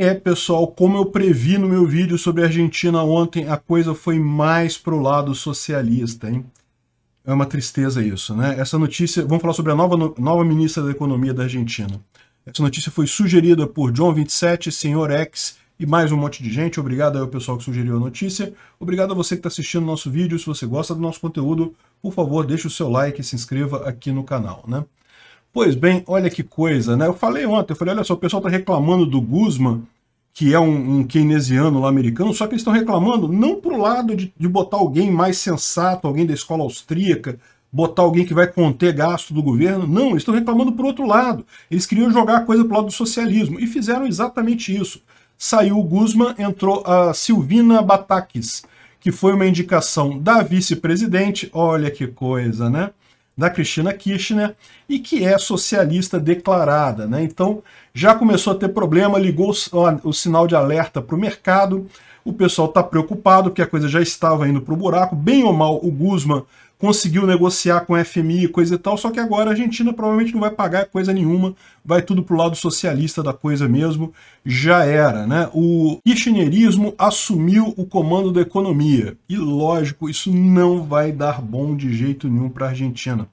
É, pessoal, como eu previ no meu vídeo sobre a Argentina ontem, a coisa foi mais pro lado socialista, hein? É uma tristeza isso, né? Essa notícia, vamos falar sobre a nova, nova ministra da Economia da Argentina. Essa notícia foi sugerida por John 27, Senhor X e mais um monte de gente. Obrigado aí ao pessoal que sugeriu a notícia. Obrigado a você que está assistindo o nosso vídeo. Se você gosta do nosso conteúdo, por favor, deixe o seu like e se inscreva aqui no canal, né? Pois bem, olha que coisa, né? Eu falei ontem, eu falei, olha só, o pessoal está reclamando do Guzman, que é um, um keynesiano lá americano, só que eles estão reclamando não para o lado de, de botar alguém mais sensato, alguém da escola austríaca, botar alguém que vai conter gasto do governo. Não, eles estão reclamando por outro lado. Eles queriam jogar a coisa para o lado do socialismo e fizeram exatamente isso. Saiu o Guzman, entrou a Silvina Bataques, que foi uma indicação da vice-presidente. Olha que coisa, né? da Cristina Kirchner e que é socialista declarada. Né? Então já começou a ter problema, ligou o, sinal de alerta para o mercado, o pessoal está preocupado que a coisa já estava indo para o buraco, bem ou mal o Guzman conseguiu negociar com a FMI e coisa e tal, só que agora a Argentina provavelmente não vai pagar coisa nenhuma, vai tudo pro lado socialista da coisa mesmo, já era, né? O kirchnerismo assumiu o comando da economia, e lógico, isso não vai dar bom de jeito nenhum para a Argentina.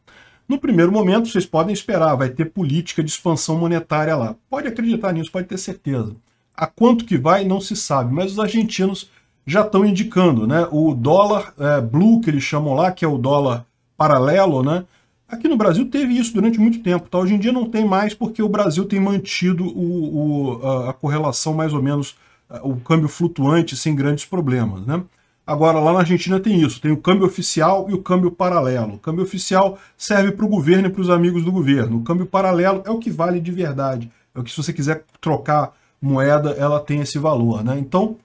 No primeiro momento, vocês podem esperar, vai ter política de expansão monetária lá. Pode acreditar nisso, pode ter certeza. A quanto que vai, não se sabe, mas os argentinos já estão indicando, né? O dólar é, blue, que eles chamam lá, que é o dólar paralelo, né? Aqui no Brasil teve isso durante muito tempo, tá? Hoje em dia não tem mais porque o Brasil tem mantido o, o a, correlação mais ou menos, é, o câmbio flutuante sem grandes problemas, né? Agora, lá na Argentina tem isso, tem o câmbio oficial e o câmbio paralelo. O câmbio oficial serve para o governo e para os amigos do governo. O câmbio paralelo é o que vale de verdade. É o que se você quiser trocar moeda, ela tem esse valor, né? Então,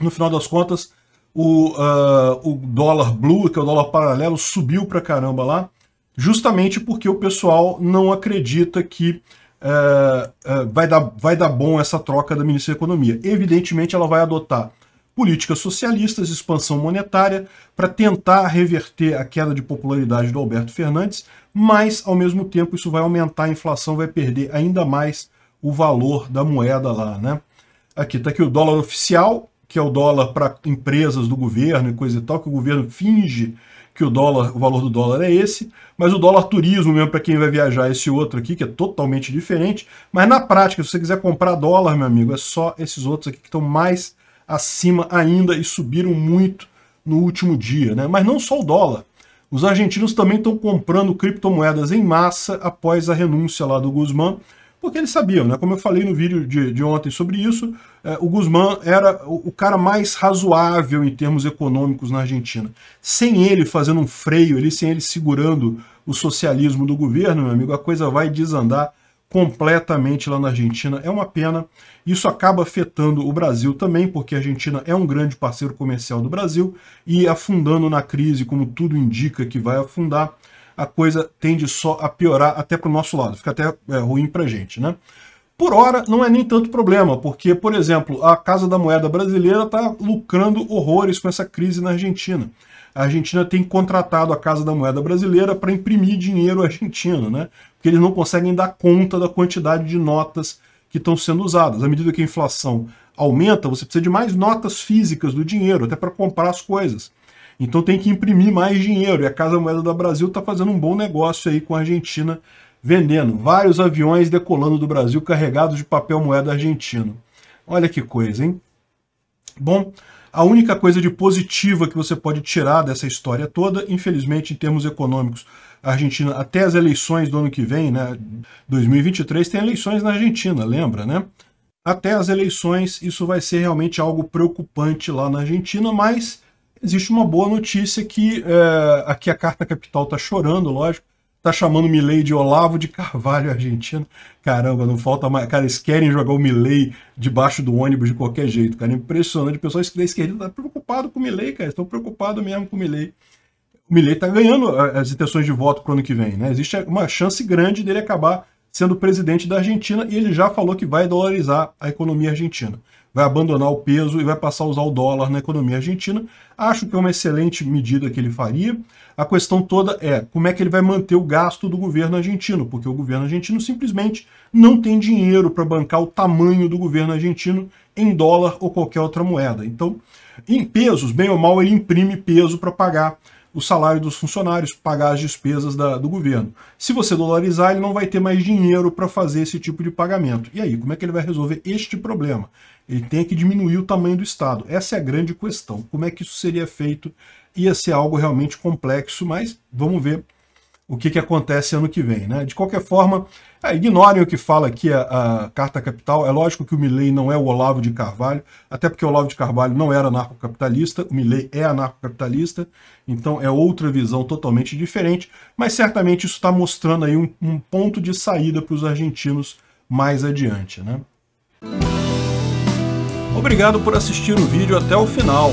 no final das contas, o, uh, o dólar blue, que é o dólar paralelo, subiu pra caramba lá, justamente porque o pessoal não acredita que uh, uh, vai, dar, vai dar bom essa troca da ministra da Economia. Evidentemente, ela vai adotar políticas socialistas, expansão monetária, para tentar reverter a queda de popularidade do Alberto Fernandes, mas, ao mesmo tempo, isso vai aumentar a inflação, vai perder ainda mais o valor da moeda lá, né? Aqui tá aqui o dólar oficial, que é o dólar para empresas do governo e coisa e tal, que o governo finge que o dólar, o valor do dólar é esse, mas o dólar turismo mesmo para quem vai viajar é esse outro aqui, que é totalmente diferente, mas na prática, se você quiser comprar dólar, meu amigo, é só esses outros aqui que estão mais acima ainda e subiram muito no último dia, né? Mas não só o dólar. Os argentinos também estão comprando criptomoedas em massa após a renúncia lá do Guzmán, porque eles sabiam, né? Como eu falei no vídeo de, de ontem sobre isso, é, o Guzmán era o, o, cara mais razoável em termos econômicos na Argentina. Sem ele fazendo um freio ele sem ele segurando o socialismo do governo, meu amigo, a coisa vai desandar completamente lá na Argentina. É uma pena. Isso acaba afetando o Brasil também, porque a Argentina é um grande parceiro comercial do Brasil e afundando na crise, como tudo indica que vai afundar, a coisa tende só a piorar até para o nosso lado, fica até é, ruim para a gente. Né? Por hora, não é nem tanto problema, porque, por exemplo, a Casa da Moeda brasileira está lucrando horrores com essa crise na Argentina. A Argentina tem contratado a Casa da Moeda brasileira para imprimir dinheiro argentino, né? porque eles não conseguem dar conta da quantidade de notas que estão sendo usadas. À medida que a inflação aumenta, você precisa de mais notas físicas do dinheiro, até para comprar as coisas. Então tem que imprimir mais dinheiro. E a Casa Moeda do Brasil está fazendo um bom negócio aí com a Argentina vendendo vários aviões decolando do Brasil carregados de papel moeda argentino. Olha que coisa, hein? Bom, a única coisa de positiva que você pode tirar dessa história toda, infelizmente, em termos econômicos, a Argentina, até as eleições do ano que vem, né? 2023, tem eleições na Argentina, lembra, né? Até as eleições, isso vai ser realmente algo preocupante lá na Argentina, mas existe uma boa notícia que é, aqui a Carta Capital está chorando, lógico, tá chamando o Milley de Olavo de Carvalho argentino. Caramba, não falta mais. Cara, eles querem jogar o Milley debaixo do ônibus de qualquer jeito, cara. Impressionante. Pessoas da esquerda tá com o Milley, cara. Estão preocupados mesmo com o Milley. O Milley tá ganhando é, as intenções de voto pro ano que vem, né? Existe uma chance grande dele acabar sendo presidente da Argentina, e ele já falou que vai dolarizar a economia argentina. Vai abandonar o peso e vai passar a usar o dólar na economia argentina. Acho que é uma excelente medida que ele faria. A questão toda é como é que ele vai manter o gasto do governo argentino, porque o governo argentino simplesmente não tem dinheiro para bancar o tamanho do governo argentino em dólar ou qualquer outra moeda. Então, em pesos, bem ou mal, ele imprime peso para pagar o salário dos funcionários, pagar as despesas da, do governo. Se você dolarizar, ele não vai ter mais dinheiro para fazer esse tipo de pagamento. E aí, como é que ele vai resolver este problema? Ele tem que diminuir o tamanho do Estado. Essa é a grande questão. Como é que isso seria feito? Ia ser algo realmente complexo, mas vamos ver o que, que acontece ano que vem. Né? De qualquer forma, é, ignorem o que fala aqui a, a, Carta Capital. É lógico que o Milley não é o Olavo de Carvalho, até porque o Olavo de Carvalho não era anarcocapitalista, o Milley é anarcocapitalista, então é outra visão totalmente diferente, mas certamente isso está mostrando aí um, um ponto de saída para os argentinos mais adiante. Né? Obrigado por assistir o vídeo até o final.